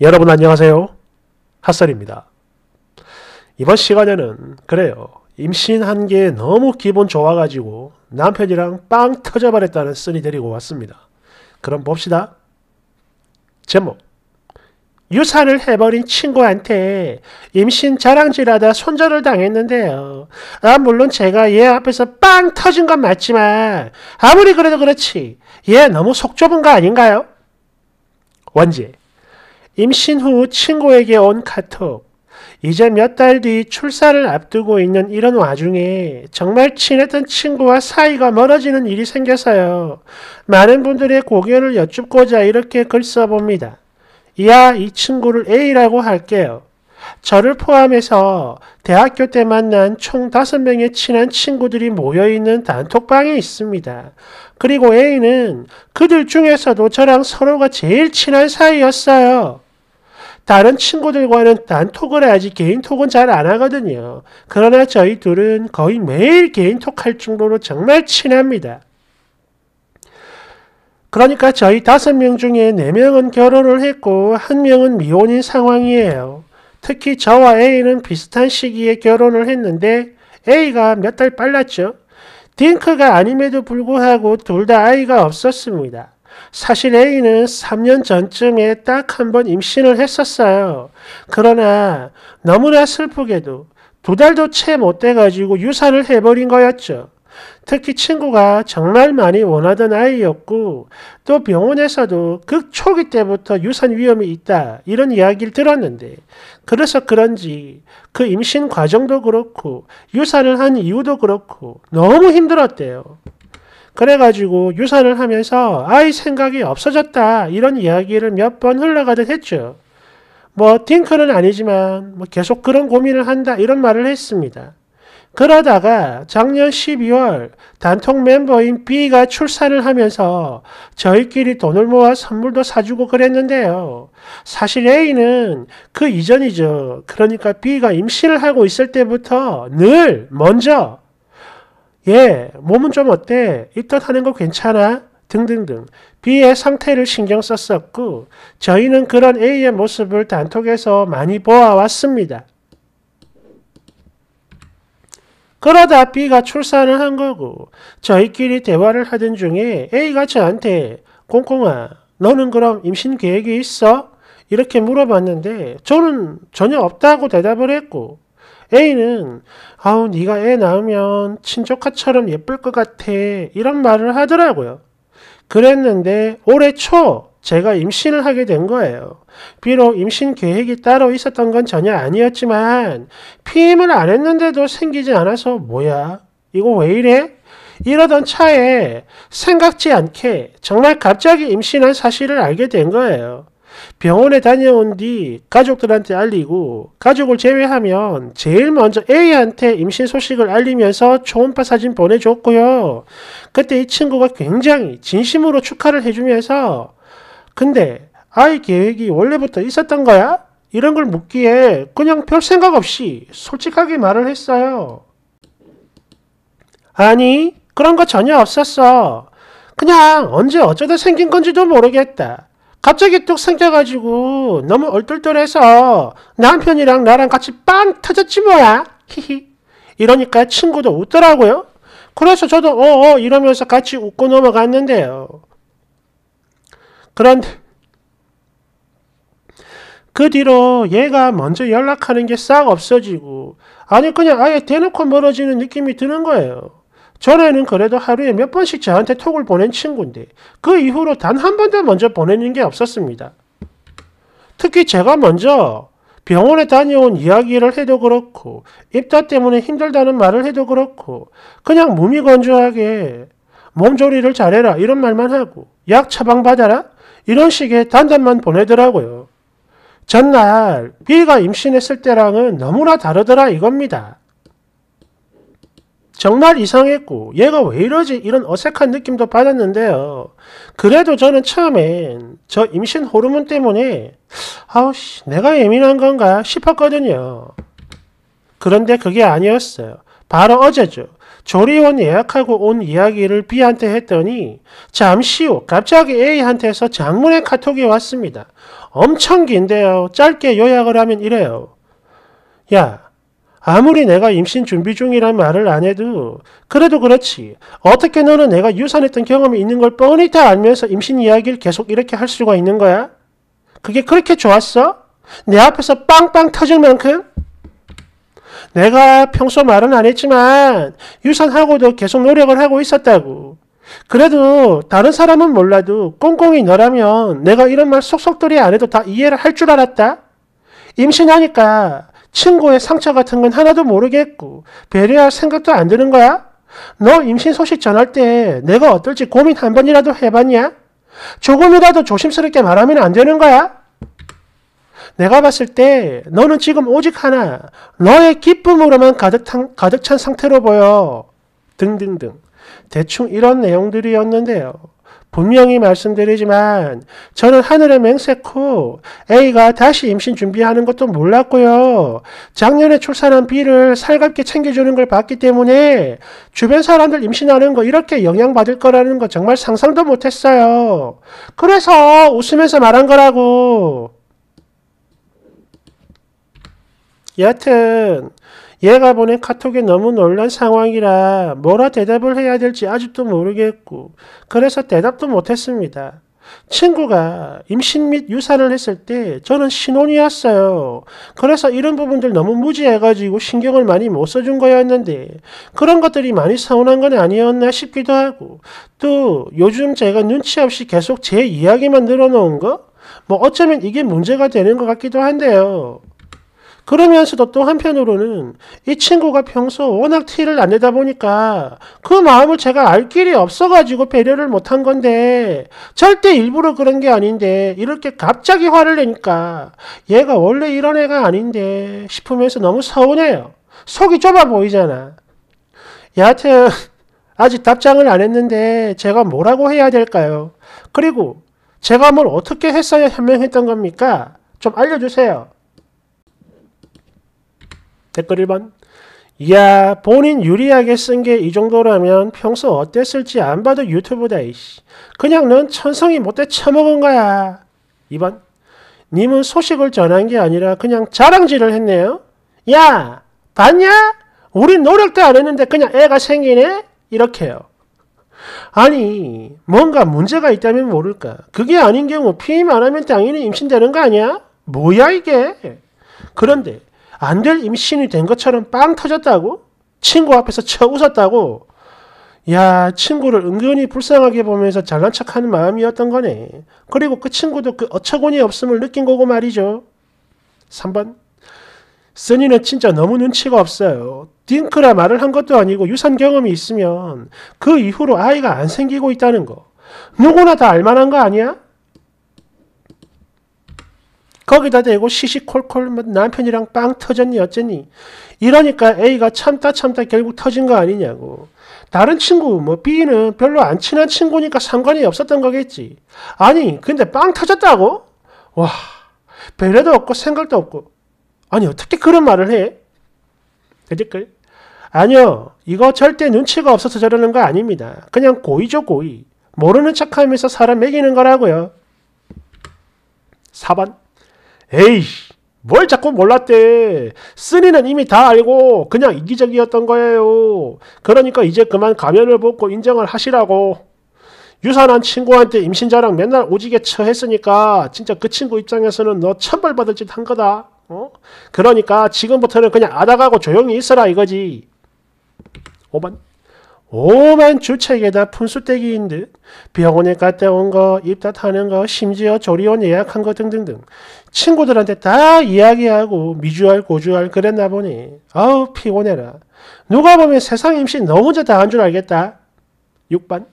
여러분 안녕하세요. 핫설입니다. 이번 시간에는 그래요. 임신한 게 너무 기분 좋아가지고 남편이랑 빵 터져버렸다는 쓴이 데리고 왔습니다. 그럼 봅시다. 제목 유산을 해버린 친구한테 임신 자랑질하다 손절을 당했는데요. 아, 물론 제가 얘 앞에서 빵 터진 건 맞지만 아무리 그래도 그렇지 얘 너무 속 좁은 거 아닌가요? 원지 임신 후 친구에게 온 카톡. 이제 몇 달 뒤 출산을 앞두고 있는 이런 와중에 정말 친했던 친구와 사이가 멀어지는 일이 생겨서요. 많은 분들의 고견을 여쭙고자 이렇게 글 써봅니다. 이야, 이 친구를 A라고 할게요. 저를 포함해서 대학교 때 만난 총 5명의 친한 친구들이 모여있는 단톡방이 있습니다. 그리고 A는 그들 중에서도 저랑 서로가 제일 친한 사이였어요. 다른 친구들과는 단톡을 해야지 개인톡은 잘 안 하거든요. 그러나 저희 둘은 거의 매일 개인톡 할 정도로 정말 친합니다. 그러니까 저희 다섯 명 중에 네명은 결혼을 했고 한명은 미혼인 상황이에요. 특히 저와 A는 비슷한 시기에 결혼을 했는데 A가 몇 달 빨랐죠. 딩크가 아님에도 불구하고 둘 다 아이가 없었습니다. 사실 A는 3년 전쯤에 딱 한 번 임신을 했었어요. 그러나 너무나 슬프게도 두 달도 채 못 돼가지고 유산을 해버린 거였죠. 특히 친구가 정말 많이 원하던 아이였고 또 병원에서도 극초기 때부터 유산 위험이 있다 이런 이야기를 들었는데 그래서 그런지 그 임신 과정도 그렇고 유산을 한 이유도 그렇고 너무 힘들었대요. 그래가지고 유산을 하면서 아이 생각이 없어졌다 이런 이야기를 몇 번 흘러가듯 했죠. 뭐 딩크는 아니지만 뭐 계속 그런 고민을 한다 이런 말을 했습니다. 그러다가 작년 12월 단톡 멤버인 B가 출산을 하면서 저희끼리 돈을 모아 선물도 사주고 그랬는데요. 사실 A는 그 이전이죠. 그러니까 B가 임신을 하고 있을 때부터 늘 먼저 예, 몸은 좀 어때? 이덧 하는 거 괜찮아? 등등등. B의 상태를 신경 썼었고, 저희는 그런 A의 모습을 단톡에서 많이 보아왔습니다. 그러다 B가 출산을 한 거고, 저희끼리 대화를 하던 중에 A가 저한테, 꽁꽁아 너는 그럼 임신 계획이 있어? 이렇게 물어봤는데, 저는 전혀 없다고 대답을 했고, A는 아우 네가 애 낳으면 친조카처럼 예쁠 것 같아 이런 말을 하더라고요. 그랬는데 올해 초 제가 임신을 하게 된 거예요. 비록 임신 계획이 따로 있었던 건 전혀 아니었지만 피임을 안 했는데도 생기지 않아서 뭐야 이거 왜 이래? 이러던 차에 생각지 않게 정말 갑자기 임신한 사실을 알게 된 거예요. 병원에 다녀온 뒤 가족들한테 알리고 가족을 제외하면 제일 먼저 A한테 임신 소식을 알리면서 초음파 사진 보내줬고요. 그때 이 친구가 굉장히 진심으로 축하를 해주면서 근데 아이 계획이 원래부터 있었던 거야? 이런 걸 묻기에 그냥 별 생각 없이 솔직하게 말을 했어요. 아니 그런 거 전혀 없었어. 그냥 언제 어쩌다 생긴 건지도 모르겠다. 갑자기 뚝 생겨가지고 너무 얼떨떨해서 남편이랑 나랑 같이 빵 터졌지 뭐야. 히히. 이러니까 친구도 웃더라고요. 그래서 저도 어어 어, 이러면서 같이 웃고 넘어갔는데요. 그런데 그 뒤로 얘가 먼저 연락하는 게 싹 없어지고 아니 그냥 아예 대놓고 멀어지는 느낌이 드는 거예요. 전에는 그래도 하루에 몇 번씩 저한테 톡을 보낸 친구인데 그 이후로 단 한 번도 먼저 보내는 게 없었습니다. 특히 제가 먼저 병원에 다녀온 이야기를 해도 그렇고 입다 때문에 힘들다는 말을 해도 그렇고 그냥 몸이 건조하게 몸조리를 잘해라 이런 말만 하고 약 처방받아라 이런 식의 단단만 보내더라고요. 전날 비가 임신했을 때랑은 너무나 다르더라 이겁니다. 정말 이상했고 얘가 왜 이러지 이런 어색한 느낌도 받았는데요. 그래도 저는 처음엔 저 임신 호르몬 때문에 아우씨 내가 예민한 건가 싶었거든요. 그런데 그게 아니었어요. 바로 어제죠. 조리원 예약하고 온 이야기를 B한테 했더니 잠시 후 갑자기 A한테서 장문의 카톡이 왔습니다. 엄청 긴데요. 짧게 요약을 하면 이래요. 야, 아무리 내가 임신 준비 중이란 말을 안 해도 그래도 그렇지. 어떻게 너는 내가 유산했던 경험이 있는 걸 뻔히 다 알면서 임신 이야기를 계속 이렇게 할 수가 있는 거야? 그게 그렇게 좋았어? 내 앞에서 빵빵 터질 만큼? 내가 평소 말은 안 했지만 유산하고도 계속 노력을 하고 있었다고. 그래도 다른 사람은 몰라도 꽁꽁이 너라면 내가 이런 말 속속들이 안 해도 다 이해를 할 줄 알았다? 임신하니까 친구의 상처 같은 건 하나도 모르겠고 배려할 생각도 안 드는 거야? 너 임신 소식 전할 때 내가 어떨지 고민 한 번이라도 해봤냐? 조금이라도 조심스럽게 말하면 안 되는 거야? 내가 봤을 때 너는 지금 오직 하나 너의 기쁨으로만 가득, 탄, 가득 찬 상태로 보여 등등등 대충 이런 내용들이었는데요. 분명히 말씀드리지만 저는 하늘에 맹세코 A가 다시 임신 준비하는 것도 몰랐고요. 작년에 출산한 B를 살갑게 챙겨주는 걸 봤기 때문에 주변 사람들 임신하는 거 이렇게 영향받을 거라는 거 정말 상상도 못했어요. 그래서 웃으면서 말한 거라고. 여튼 얘가 보낸 카톡에 너무 놀란 상황이라 뭐라 대답을 해야 될지 아직도 모르겠고 그래서 대답도 못했습니다. 친구가 임신 및 유산을 했을 때 저는 신혼이었어요. 그래서 이런 부분들 너무 무지해가지고 신경을 많이 못 써준 거였는데 그런 것들이 많이 서운한 건 아니었나 싶기도 하고 또 요즘 제가 눈치 없이 계속 제 이야기만 늘어놓은 거? 뭐 어쩌면 이게 문제가 되는 것 같기도 한데요. 그러면서도 또 한편으로는 이 친구가 평소 워낙 티를 안 내다 보니까 그 마음을 제가 알 길이 없어가지고 배려를 못한 건데 절대 일부러 그런 게 아닌데 이렇게 갑자기 화를 내니까 얘가 원래 이런 애가 아닌데 싶으면서 너무 서운해요. 속이 좁아 보이잖아. 여하튼 아직 답장을 안 했는데 제가 뭐라고 해야 될까요? 그리고 제가 뭘 어떻게 했어야 현명했던 겁니까? 좀 알려주세요. 댓글 1번 야 본인 유리하게 쓴 게 이 정도라면 평소 어땠을지 안 봐도 유튜브다 이씨 그냥 넌 천성이 못돼 처먹은 거야 2번 님은 소식을 전한 게 아니라 그냥 자랑질을 했네요 야 봤냐? 우리 노력도 안 했는데 그냥 애가 생기네? 이렇게요 아니 뭔가 문제가 있다면 모를까 그게 아닌 경우 피임 안 하면 당연히 임신되는 거 아니야? 뭐야 이게 그런데 안될 임신이 된 것처럼 빵 터졌다고? 친구 앞에서 쳐 웃었다고? 야, 친구를 은근히 불쌍하게 보면서 잘난 척하는 마음이었던 거네. 그리고 그 친구도 그 어처구니 없음을 느낀 거고 말이죠. 3번. 쓰니는 진짜 너무 눈치가 없어요. 딩크라 말을 한 것도 아니고 유산 경험이 있으면 그 이후로 아이가 안 생기고 있다는 거. 누구나 다 알만한 거 아니야? 거기다 대고 시시콜콜 뭐 남편이랑 빵 터졌니 어쩌니 이러니까 A가 참다 참다 결국 터진 거 아니냐고 다른 친구 뭐 B는 별로 안 친한 친구니까 상관이 없었던 거겠지 아니 근데 빵 터졌다고? 와 배려도 없고 생각도 없고 아니 어떻게 그런 말을 해? 그지 아니요 이거 절대 눈치가 없어서 저러는 거 아닙니다 그냥 고의죠 고의 모르는 척하면서 사람 매기는 거라고요 4번 에이뭘 자꾸 몰랐대. 쓰리는 이미 다 알고 그냥 이기적이었던 거예요. 그러니까 이제 그만 가면을 벗고 인정을 하시라고. 유산한 친구한테 임신 자랑 맨날 오지게 처했으니까 진짜 그 친구 입장에서는 너 천벌받을 짓 한 거다. 어? 그러니까 지금부터는 그냥 아다가고 조용히 있어라 이거지. 5번. 오만 주책에다 푼수떼기인 듯 병원에 갔다 온 거, 입덧하는 거, 심지어 조리원 예약한 거 등등등 친구들한테 다 이야기하고 미주알 고주알 그랬나 보니 아우 피곤해라. 누가 보면 세상 임신 너무 저 다한 줄 알겠다. 6번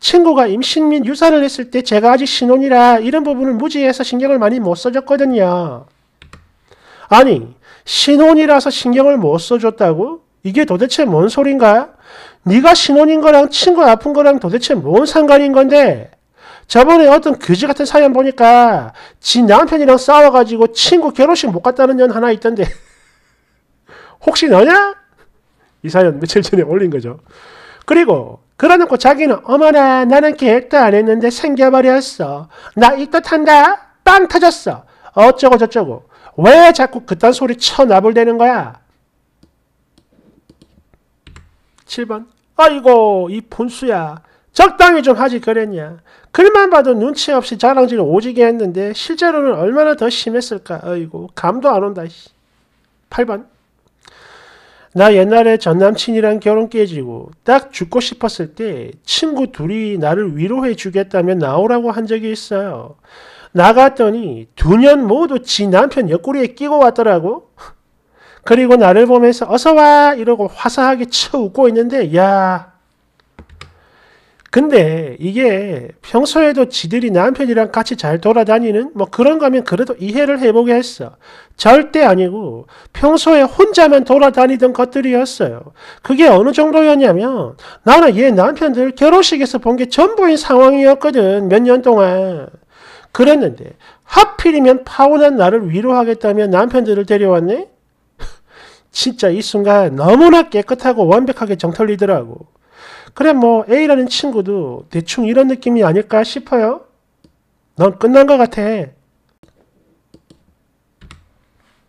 친구가 임신 및 유산을 했을 때 제가 아직 신혼이라 이런 부분을 무지해서 신경을 많이 못 써줬거든요. 아니 신혼이라서 신경을 못 써줬다고? 이게 도대체 뭔 소린가? 네가 신혼인 거랑 친구 아픈 거랑 도대체 뭔 상관인 건데? 저번에 어떤 그지 같은 사연 보니까 지 남편이랑 싸워가지고 친구 결혼식 못 갔다는 년 하나 있던데 혹시 너냐? 이 사연 며칠 전에 올린 거죠. 그리고 그러놓고 자기는 어머나 나는 계획도 안 했는데 생겨버렸어. 나 이뜻한다. 빵 터졌어. 어쩌고 저쩌고. 왜 자꾸 그딴 소리 쳐나불대는 거야? 7번 아이고 이 본수야 적당히 좀 하지 그랬냐 글만 봐도 눈치 없이 자랑질 오지게 했는데 실제로는 얼마나 더 심했을까 아이고 감도 안 온다 8번 나 옛날에 전남친이랑 결혼 깨지고 딱 죽고 싶었을 때 친구 둘이 나를 위로해 주겠다며 나오라고 한 적이 있어요. 나갔더니 두 년 모두 지 남편 옆구리에 끼고 왔더라고. 그리고 나를 보면서 어서와 이러고 화사하게 쳐웃고 있는데 야 근데 이게 평소에도 지들이 남편이랑 같이 잘 돌아다니는 뭐 그런 거면 그래도 이해를 해보게 했어. 절대 아니고 평소에 혼자만 돌아다니던 것들이었어요. 그게 어느 정도였냐면 나는 얘 남편들 결혼식에서 본 게 전부인 상황이었거든. 몇 년 동안. 그랬는데 하필이면 파혼한 나를 위로하겠다며 남편들을 데려왔네? 진짜 이 순간 너무나 깨끗하고 완벽하게 정털리더라고. 그래 뭐 A라는 친구도 대충 이런 느낌이 아닐까 싶어요. 넌 끝난 것 같아.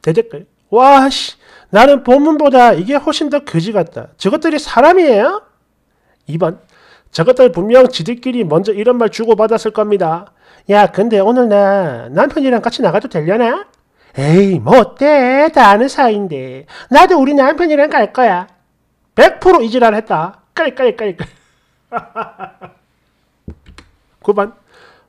대댓글. 와, 씨. 나는 본문보다 이게 훨씬 더 거지 같다. 저것들이 사람이에요? 2번. 저것들 분명 지들끼리 먼저 이런 말 주고받았을 겁니다. 야, 근데 오늘 나 남편이랑 같이 나가도 되려나? 에이 뭐 어때 다 아는 사이인데 나도 우리 남편이랑 갈 거야 100%이질랄 했다 깔깔깔깔 그만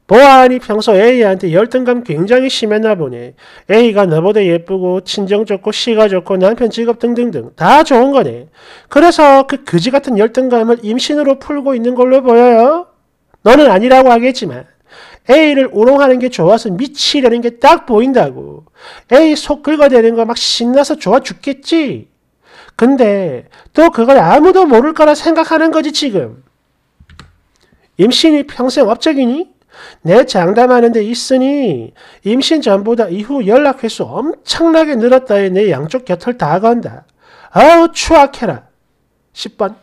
보아하니 평소 A한테 열등감 굉장히 심했나 보네. A가 너보다 예쁘고 친정 좋고 시가 좋고 남편 직업 등등등 다 좋은 거네. 그래서 그 그지 같은 열등감을 임신으로 풀고 있는 걸로 보여요. 너는 아니라고 하겠지만 A를 우롱하는게 좋아서 미치려는 게 딱 보인다고. A 속 긁어대는 거 막 신나서 좋아 죽겠지. 근데 또 그걸 아무도 모를 거라 생각하는 거지 지금. 임신이 평생 업적이니? 내 장담하는데 있으니 임신 전보다 이후 연락 횟수 엄청나게 늘었다에 내 양쪽 곁을 다 건다. 아우 추악해라. 10번.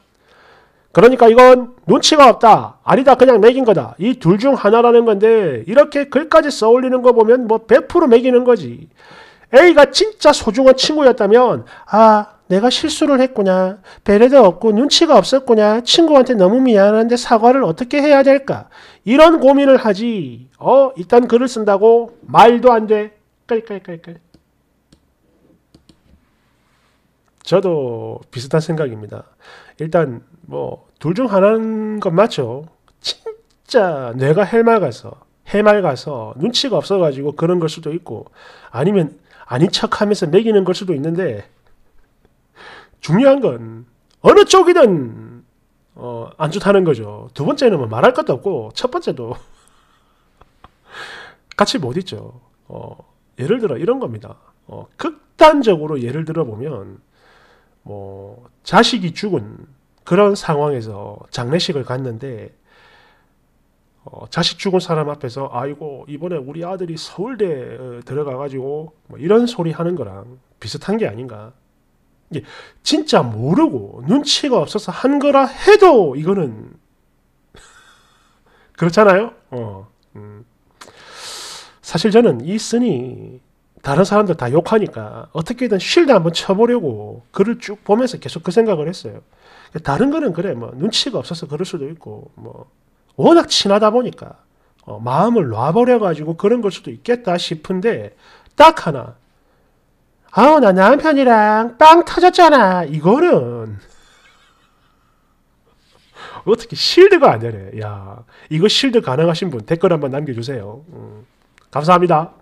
그러니까 이건 눈치가 없다. 아니다. 그냥 매긴 거다. 이 둘 중 하나라는 건데 이렇게 글까지 써올리는 거 보면 뭐 100% 매기는 거지. A가 진짜 소중한 친구였다면 아 내가 실수를 했구나. 배려도 없고 눈치가 없었구나. 친구한테 너무 미안한데 사과를 어떻게 해야 될까? 이런 고민을 하지. 어, 일단 글을 쓴다고 말도 안 돼. 깔깔깔깔. 저도 비슷한 생각입니다. 일단 뭐 둘중 하나인 건 맞죠. 진짜 내가 헬말가서 해맑아서 눈치가 없어가지고 그런 걸 수도 있고 아니면 아닌 척하면서 매기는 걸 수도 있는데 중요한 건 어느 쪽이든 어, 안 좋다는 거죠. 두 번째는 뭐 말할 것도 없고 첫 번째도 같이 못 있죠. 어, 예를 들어 이런 겁니다. 어, 극단적으로 예를 들어 보면 뭐 자식이 죽은 그런 상황에서 장례식을 갔는데 어, 자식 죽은 사람 앞에서 아이고 이번에 우리 아들이 서울대 어, 들어가가지고 뭐 이런 소리 하는 거랑 비슷한 게 아닌가 이게 예, 진짜 모르고 눈치가 없어서 한 거라 해도 이거는 그렇잖아요 어, 음. 사실 저는 이 쓴이 다른 사람들 다 욕하니까 어떻게든 실드 한번 쳐보려고 글을 쭉 보면서 계속 그 생각을 했어요. 다른 거는 그래 뭐 눈치가 없어서 그럴 수도 있고 뭐 워낙 친하다 보니까 어, 마음을 놔버려 가지고 그런 걸 수도 있겠다 싶은데 딱 하나 아우 나 남편이랑 빵 터졌잖아 이거는 어떻게 실드가 안 되네 야 이거 실드 가능하신 분 댓글 한번 남겨주세요 음, 감사합니다.